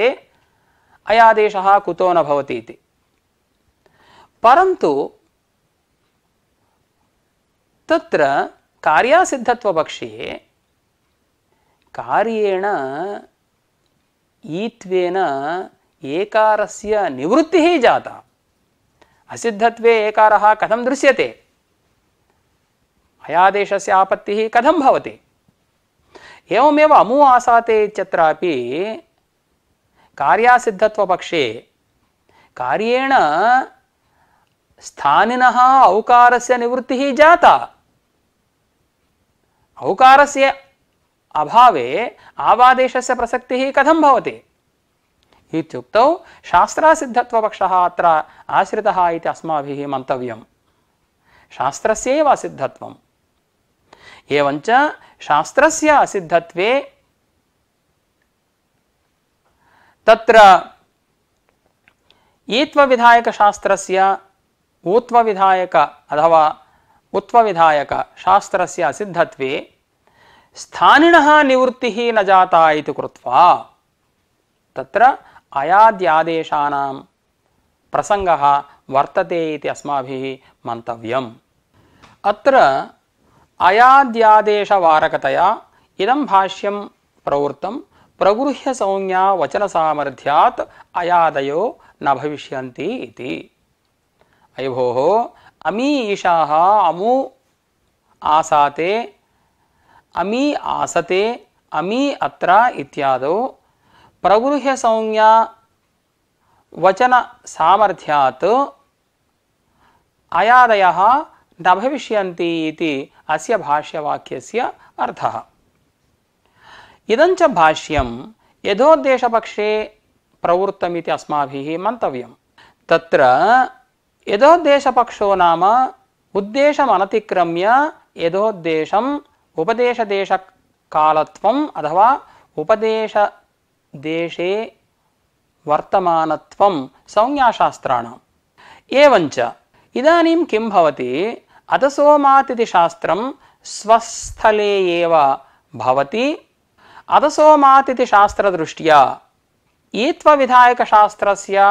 अयादेशः कुतो न भवति इति परन्तु तत्र कार्यासिद्धत्वपक्षे कार्येण ईत्वेन एकारस्य निवृत्तिः जाता असिद्धत्वे एकारः कथं दृश्यते अयादेशस्य आपत्तिः कथं भवति एवमेव अमु आसाते इत्यत्रापि कार्यासिद्धत्वपक्षे कार्येण स्थानिनः औकारस्य निवृत्तिः जाता औकारस्य अभावे आवादेशस्य प्रसक्तिः कथं भवति इत्युक्तौ शास्त्रसिद्धत्वपक्षः अत्र आश्रितः इति अस्माभिः मन्तव्यं शास्त्रस्यैव असिद्धत्वम् एवञ्च शास्त्रस्य असिद्धत्वे तत्र एत्वविधायकशास्त्रस्य ऊत्वविधायक अथवा उत्वविधायकशास्त्रस्य असिद्धत्वे स्थानिनः निवृत्तिः न जाता इति कृत्वा तत्र अयाद्यादेशानां प्रसङ्गः वर्तते इति अस्माभिः मन्तव्यम् अत्र अयाद्यादेशवारकतया इदं भाष्यं प्रवृत्तं प्रगृह्यसंज्ञा वचनसामर्थ्यात् अयादयो न भविष्यन्ति इति अयि भोः अमी ईशाः अमु आसाते अमी आसते अमी अत्र इत्यादौ वचनसामर्थ्यात् अयादयः न भविष्यन्ति इति अस्य भाष्यवाक्यस्य अर्थः इदञ्च भाष्यं यथोद्देशपक्षे प्रवृत्तमिति अस्माभिः मन्तव्यं तत्र यथोद्देशपक्षो नाम उद्देशमनतिक्रम्य यथोद्देशम् उपदेशदेशकालत्वम् अथवा उपदेशदेशे वर्तमानत्वं संज्ञाशास्त्राणाम् एवञ्च इदानीं किं भवति अधसोमातिथि शास्त्र स्वस्थले एव भवति अधसोमातिथि शास्त्र दृष्टिया ईत्व विधायक शास्त्रस्य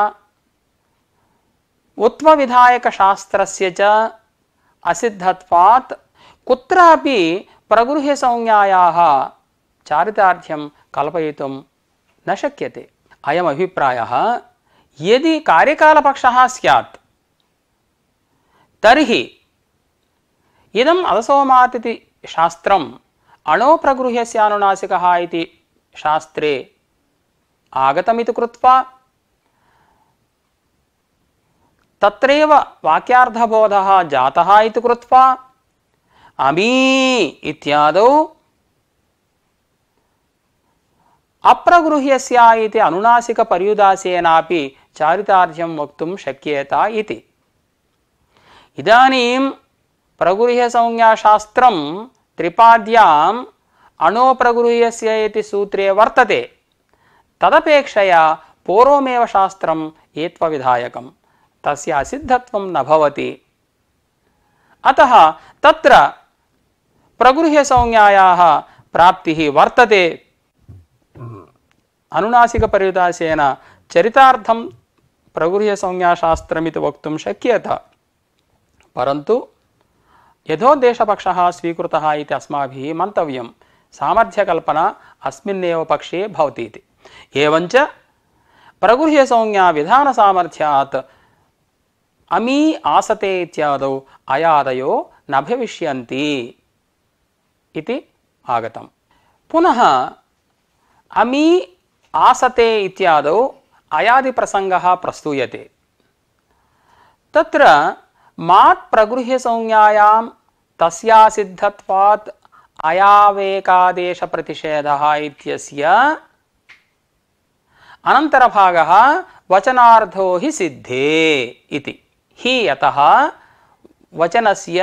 उत्व विधायक शास्त्रस्य च असिद्धत्वात् कुत्रापि प्रगृह्य संज्ञायाः चारितार्थ्यं कल्पयितुं न शक्यते अयम् अभिप्रायः यदि कार्यकालपक्षः स्यात् तर्हि ಇದಂ ಅದಸೋಮಾತಿತಿ ಶಾಸ್ತ್ರಂ ಅಣೋಪ್ರಗೃಹ್ಯಸ್ಯಾನುನಾಸಿಕಃ ಇತಿ ಶಾಸ್ತ್ರೇ ಆಗತಮಿತು ಕೃತ್ವಾ ತತ್ರೇವ ವಾಕ್ಯಾರ್ಧಬೋಧಃ ಜಾತಃ ಇತಿ ಕೃತ್ವಾ ಅಮೀ ಇತ್ಯಾದೌ ಅಪ್ರಗೃಹ್ಯಸ್ಯ ಇತಿ ಅನುನಾಸಿಕ ಪರ್ಯುದಾಸೇನಾಪಿ ಚಾರಿತಾರ್ಜ್ಯಂ ವಕ್ತುಂ ಶಕ್ಯೇತ ಇತಿ ಇದಾನೀಂ प्रगृह्यसंज्ञाशास्त्रं त्रिपाद्याम् अणोप्रगृह्यस्य इति सूत्रे वर्तते तदपेक्षया पूर्वमेव शास्त्र एत्वविधायकं तस्य असिद्धत्वं न भवति अतः तत्र प्रगृह्यसंज्ञायाः प्राप्तिः वर्तते अनुनासिकपरिदासेन चरितार्थं प्रगृह्यसंज्ञाशास्त्रमिति वक्तुं शक्यत परंतु यथोद्देशपक्षः स्वीकृतः इति अस्माभिः मन्तव्यं सामर्थ्यकल्पना अस्मिन्नेव पक्षे भवति इति एवञ्च प्रगृह्यसंज्ञा विधानसामर्थ्यात् अमी आसते इत्यादौ अयाद न भविष्यन्ति इति पुनः अमी आसते इत्यादौ अयादिप्रसङ्गः प्रस्तूयते तत्र मात् प्रगृह्य ತಸ್ಯಾಸಿದ್ಧತ್ವಾತ್ ಅಯಾವೇಕಾದೇಶ ಪ್ರತಿಷೇಧ ಇತ್ಯಸ್ಯ ಅನಂತರ ಭಾಗ ವಚನಾರ್ಥೋ ಹಿ ಸಿದ್ಧೇ ಇತಿ ಹಿ ಯತಃ ವಚನಸ್ಯ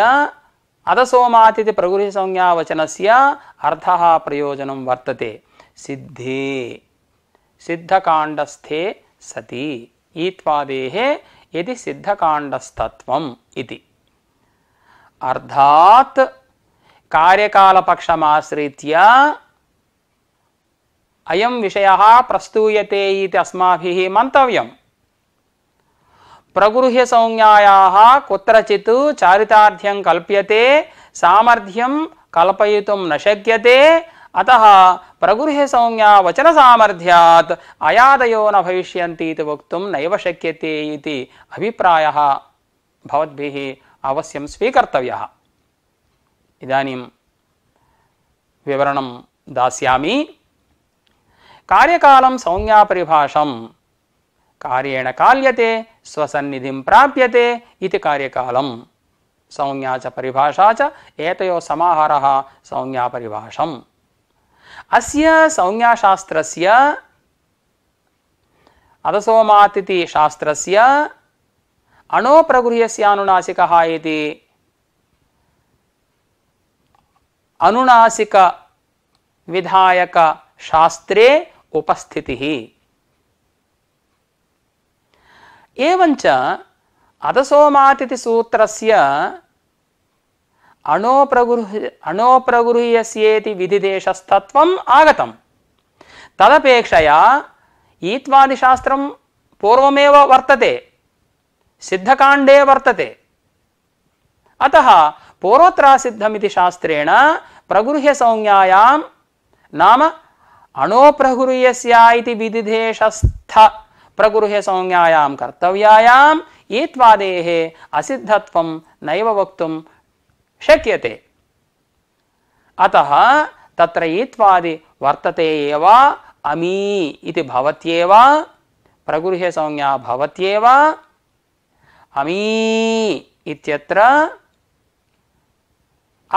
ಅದಸೋಮಾತಿಥಿ ಪ್ರಗೃಹಿ ಸಂಜ್ಞಾ ವಚನಸ್ಯ ಅರ್ಥ ಪ್ರಯೋಜನ ವರ್ತತೆ ಸಿದ್ಧೇ ಸಿದ್ಧಕಾಂಡಸ್ಥೆ ಸತಿ ಯದಿ ಇತಿ अर्थात् कार्यकालपक्षमाश्रित्य अयं विषयः प्रस्तूयते इति अस्माभिः मन्तव्यं प्रगृह्यसंज्ञायाः कुत्रचित् चारितार्थ्यं कल्प्यते सामर्थ्यं कल्पयितुं न शक्यते अतः वचनसामर्थ्यात् अयादयो न इति वक्तुं नैव शक्यते इति अभिप्रायः भवद्भिः अवश्य स्वीकर्तव्य इदानीं विवरण दायामी कार्यकाल संज्ञापरिभाषा कार्येण काल्यते स्वसन्निधिं प्राप्यते इति कार्यकालं संज्ञा च परिभाषा च एतयोः समाहारः संज्ञापरिभाषम् अस्य संज्ञाशास्त्रस्य अधसोमात् इति शास्त्रस्य ಅನುನಾಸಿಕ ಇತಿ ಅನುನಾಸಿಕ ವಿಧಾಯಕ ಶಾಸ್ತ್ರೇ ಉಪಸ್ಥಿತಿ ಏವಂಚ ಅದಸೋಮಾತಿಥಿ ಸೂತ್ರಸ್ಯ ಅಣೋಪ್ರಗೃಹ್ಯ ಅಣೋಪ್ರಗೃಹ್ಯಸ್ಯೇತಿ ವಿಧಿದೇಶಸ್ತತ್ವ ಆಗತಂ ತದಪೇಕ್ಷೆಯ ಈತ್ವಾದಿಶಾಸ್ತ್ರಂ ಪೂರ್ವಮೇವ ವರ್ತತೆ सिद्धकाण्डे वर्तते अतः पूर्वत्रासिद्धमिति शास्त्रेण प्रगृह्यसंज्ञायां नाम अणोप्रगृह्यस्या इति विदिधेशस्थ प्रगृह्यसंज्ञायां कर्तव्यायाम् एत्वादेः असिद्धत्वं नैव वक्तुं शक्यते अतः तत्र ईत्वादि वर्तते एव अमी इति भवत्येव प्रगृह्यसंज्ञा भवत्येव హమీ ఇత్యత్ర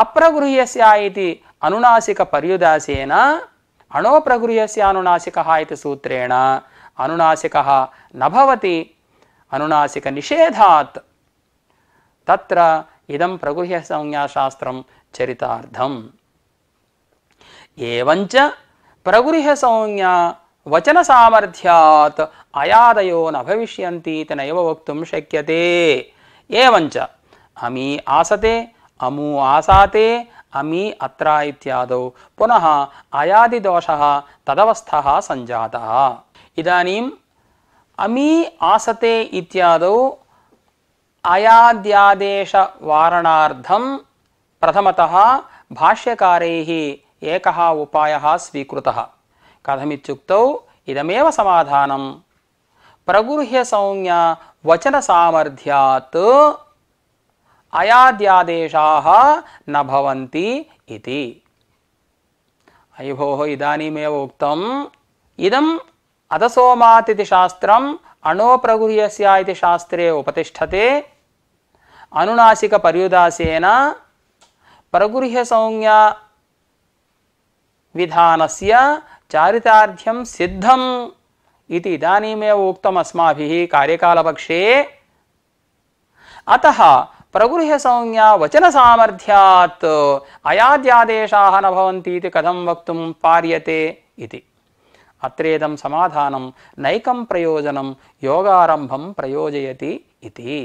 అప్రగృహ్యస్యా ఇది అనునాసిక పర్యుదాసేన అణోప్రగృహ్యస్య అనునాసిక ఇది సూత్రేణ అనునాసిక నభవతి అనునాసిక నిషేధాత్ తత్ర ఇదం ప్రగృహ్య సంజ్ఞాశాస్త్రం చరితార్థం ఏవంచ ప్రగృహ్య సంజ్ఞా वचनसामर्थ्यात् अयादयो न भविष्यन्तीति नैव वक्तुं शक्यते एवञ्च अमी आसते अमु आसाते अमी अत्रा इत्यादौ पुनः अयादिदोषः तदवस्थः सञ्जातः इदानीम् अमी आसते इत्यादौ अयाद्यादेशवारणार्थं प्रथमतः भाष्यकारैः एकः उपायः स्वीकृतः కథమిత్యుక్తౌ ఇదమేవ సమాధానం ప్రగృహ్య సంజ్ఞ వచన సామర్థ్యాత్ అయాద్యాదేశాః నభవంతి ఇది అయ్యభోः ఇదానీమేవ ఉక్తం ఇదం అధసోమాతిథి శాస్త్రం అణోప్రగృహ్యస్య ఇది శాస్త్రే ఉపతిష్టతే అనునాసిక పర్యుదాసేన ప్రగృహ్య సంజ్ఞా విధానస్య चारितार्थ्यं सिद्धम् इति इदानीमेव उक्तम् अस्माभिः कार्यकालपक्षे अतः प्रगृह्यसंज्ञा वचनसामर्थ्यात् अयाद्यादेशाः न भवन्ति इति कथं वक्तुं पार्यते इति अत्रेदं समाधानं नैकं प्रयोजनं योगारम्भं प्रयोजयति इति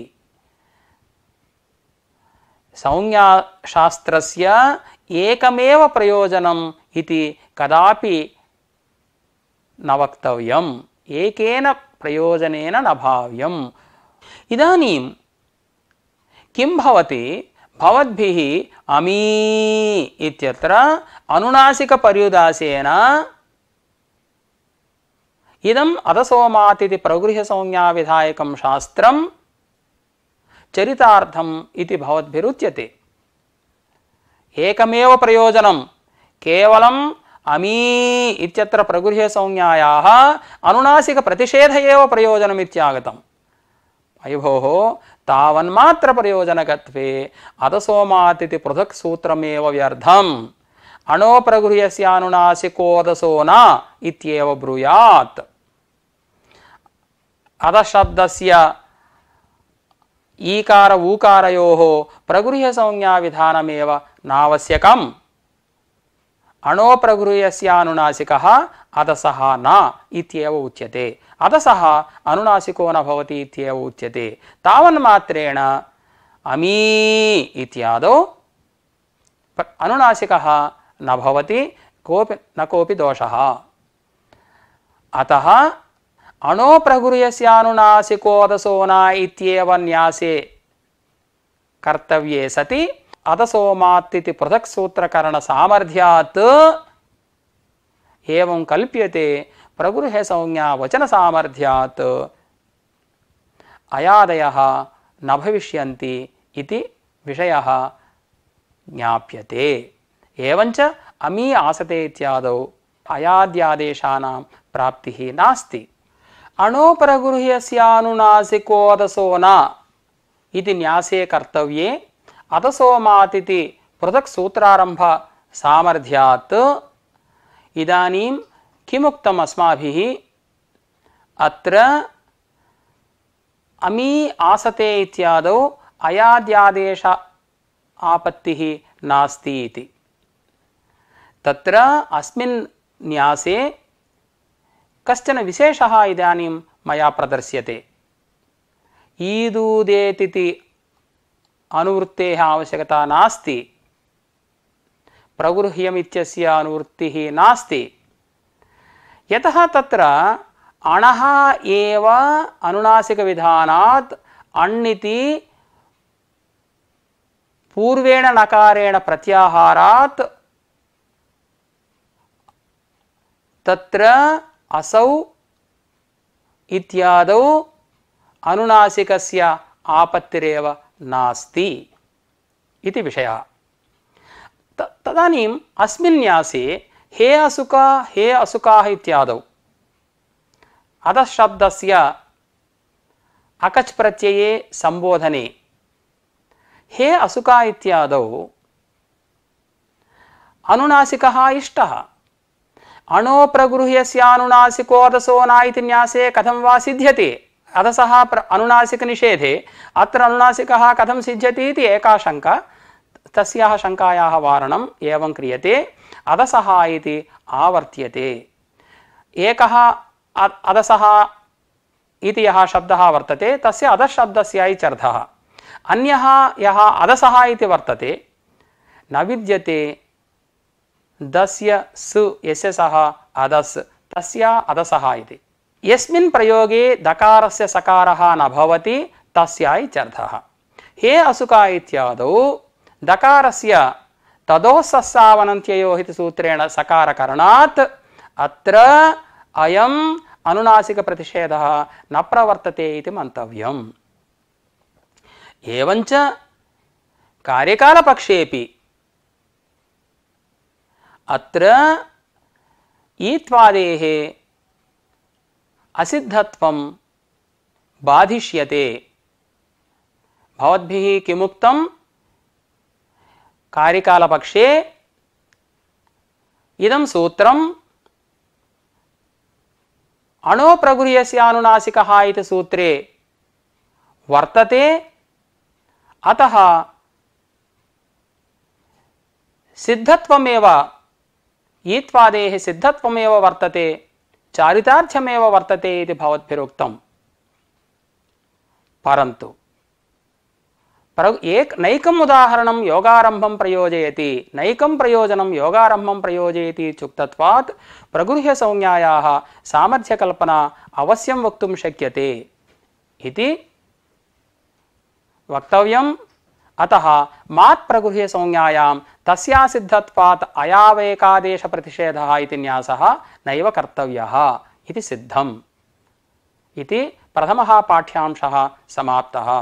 संज्ञाशास्त्रस्य एकमेव प्रयोजनम् इति कदापि నవక్తవ్యం ఏకేన ప్రయోజనేన నభావ్యం ఇదానీం కిం భవతి భవద్భిः అమీ ఇత్యత్ర అనునాసిక పర్యుదాసేన ఇదం అధసోమాతిథి ప్రగృహ్య సంజ్ఞా విధాయకం శాస్త్రం చరితార్థం ఇది భవద్భిరుచ్యతే ఏకమేవ ప్రయోజనం కేవలం ಅಮೀ ಇಗೃಹ್ಯ ಸಂನಾಕ ಪ್ರತಿಷೇಧ ಎ ಪ್ರಯೋಜನ ಇತ್ಯಾಗಯಭೋ ತಾವನ್ಮ್ರಿಯೋಜನಕೆ ಅಧಸೋ ಮಾತ್ ಪೃಥಕ್ಸೂತ್ರ ಅಣೋ ಪ್ರಗುಹ್ಯನುನಾಕೋದಸೋ ಬ್ರೂಯತ್ ಅಧಶ್ ಐಕಾರ ಊಕಾರೋ ಪ್ರಗುಹ್ಯ ಸಂಜಾ ವಿಧಾನಮೇವ ನಾವಶ್ಯಕ ಅನುನಾಸಿಕ ಅದಸಃ ನ ಇತ್ಯೇವ ಉಚ್ಯತೆ ಅದಸಃ ಅನುನಾಸಿಕೋ ನ ಭವತಿ ಇತ್ಯೇವ ಉಚ್ಯತೆ ತಾವನ್ ಮಾತ್ರೇಣ ಅಮೀ ಇತ್ಯಾದೋ ಅನುನಾಸಿಕಃ ನ ಭವತಿ ಕೋಪಿ ನ ಕೋಪಿ ದೋಷಃ ಅನುನಾಸಿಕೋ ಅಣೋಪ್ರಗೃಹ್ಯಸ್ಯಾನುನಾಸಿಕೋದಸೋ ನ ಇತ್ಯೇವ ನ್ಯಾಸೆ ಕರ್ತವ್ಯೇ ಸತಿ ಅದಸೋಮಾತ್ತಿತಿ ಪೃಥಕ್ ಸೂತ್ರಕರಣ ಸಾಮರ್ಥ್ಯಾತ್ ಏವಂ ಕಲ್ಪ್ಯತೆ ಪ್ರಗೃಹೆ ಸಂಜ್ಞಾ ವಚನ ಸಾಮರ್ಥ್ಯಾತ್ ಅಯಾದಯ ನ ಭವಿಷ್ಯಂತಿ ಇತಿ ವಿಷಯ ಜ್ಞಾಪ್ಯತೆ ಏವಂಚ ಅಮೀ ಆಸತೆ ಇತ್ಯಾದೌ ಪ್ರಾಪ್ತಿ ನಾಸ್ತಿ ಅಣೋಪರಗೃಹ್ಯಸ್ಯಾನುನಾಸಿಕೋದಸೋನ ಇತಿ ನ್ಯಾಸೇ ಕರ್ತವ್ಯೇ ಅಧಸೋಮಾತಿಥಿ ಪೃಥಕ್ ಸೂತ್ರಾರಂಭ ಸಾಮರ್ಥ್ಯಾತ್ ಇದಾನೀಂ ಕಿಮುಕ್ತಂ ಅಸ್ಮಾಭಿಹಿ ಅತ್ರ ಅಮೀ ಆಸತೆ ಇತ್ಯಾದೌ ಅಯಾದ್ಯಾದೇಶ ಆಪತ್ತಿ ನಾಸ್ತಿ ತತ್ರ ಅಸ್ಮಿನ್ ನ್ಯಾಸೆ ಕಷ್ಟನ ವಿಶೇಷ ಇದಾನೀಂ ಮಯಾ ಪ್ರದರ್ಶ್ಯತೆ ಈದೂದೇತಿತಿ ಅನುವೃತ್ತೇ ಅವಶ್ಯಕತಾ ನಾಸ್ತಿ ಪ್ರಗೃಹ್ಯಮಿತ್ಯಸ್ಯ ಅನುವೃತ್ತಿ ನಾಸ್ತಿ ಯತಃ ತತ್ರ ಅಣಃ ಏವ ಅನುನಾಸಿಕ ವಿಧಾನಾತ್ ಅಣ್ಣಿತಿ ಪೂರ್ವೇಣ ನಕಾರೇಣ ಪ್ರತ್ಯಾಹಾರಾತ್ ತತ್ರ ಅಸೌ ಇತ್ಯಾದೌ ಅನುನಾಸಿಕಸ್ಯ ಆಪತ್ತಿರೇವ ನಾಸ್ತಿ ಇತಿ ಅಸ್ಮಿನ್ ನ್ಯೇ ಹೇ ಅಸುಕ ಹೇ ಅಸುಕ ಇತ ಶ ಅಕಚ್ ಪ್ರತ್ಯ ಸಂಬೋಧನೆ ಹೇ ಅಸುಕ ಇತ್ಯಾದವು ಅನುನಾಸಿಕ ಇಷ್ಟ ಅಣು ಪ್ರಗೃಹ್ಯನುನಾಕೋದಸೋ ನಾೇ ಕಥಂ ಸಿದ್ಧ अदसः प्र अनुनासिकनिषेधे अत्र अनुनासिकः कथं सिद्ध्यति इति एका शङ्का तस्याः शङ्कायाः वारणम् एवं क्रियते अदसः इति आवर्त्यते एकः अदसः इति यः शब्दः वर्तते तस्य अधशब्दस्य इत्यर्थः अन्यः यः अदसः इति वर्तते न विद्यते दस्य सु यस्य सः अदस् तस्य अदसः इति ಯಸ್ಮಿನ್ ಪ್ರಯೋಗಿ ದಕಾರಸ್ಯ ಸಕಾರ ನಭವತಿ ಭವತಿ ಹೇ ಅಸುಕ ಇತ್ಯಾದೌ ದಕಾರಸ್ಯ ತದೋಸಸ್ಸಾವನಂತ್ಯಯೋ ಹಿತ ಸೂತ್ರೇಣ ಸಕಾರ ಕರಣಾತ್ ಅತ್ರ ಅಯಂ ಅನುನಾಸಿಕ ಪ್ರತಿಷೇಧ ನ ಪ್ರವರ್ತತೆ ಇತಿ ಮಂತವ್ಯಂ ಏವಂಚ ಕಾರ್ಯಕಾಲ ಪಕ್ಷೇಪಿ ಅತ್ರ ಈತ್ವಾದೇಹೇ असिद्धत्व बाधिष्यते भवद्भिः किमुक्तं कार्यकालपक्षे इदं सूत्रम् अणोप्रगुर्यस्य अनुनासिकः इति सूत्रे वर्तते अतः सिद्धत्वमेव ईत्वादेः सिद्धत्वमेव वर्तते చారితార్థ్యమేవ వర్తతే ఇది భవద్భిరుక్తం పరంతు పర ఏక్ నైకం ఉదాహరణం యోగారంభం ప్రయోజయతి నైకం ప్రయోజనం యోగారంభం ప్రయోజయతి చుక్తత్వాత్ ప్రగృహ్య సంజ్ఞాయా సామర్థ్యకల్పన అవశ్యం వక్తుం శక్యతే ఇది వక్తవ్యం अतः मात्प्रगृहे संज्ञायां तस्या सिद्धत्वात् अयावेकादेशप्रतिषेधः इति न्यासः नैव कर्तव्यः इति सिद्धम् इति प्रथमः पाठ्यांशः समाप्तः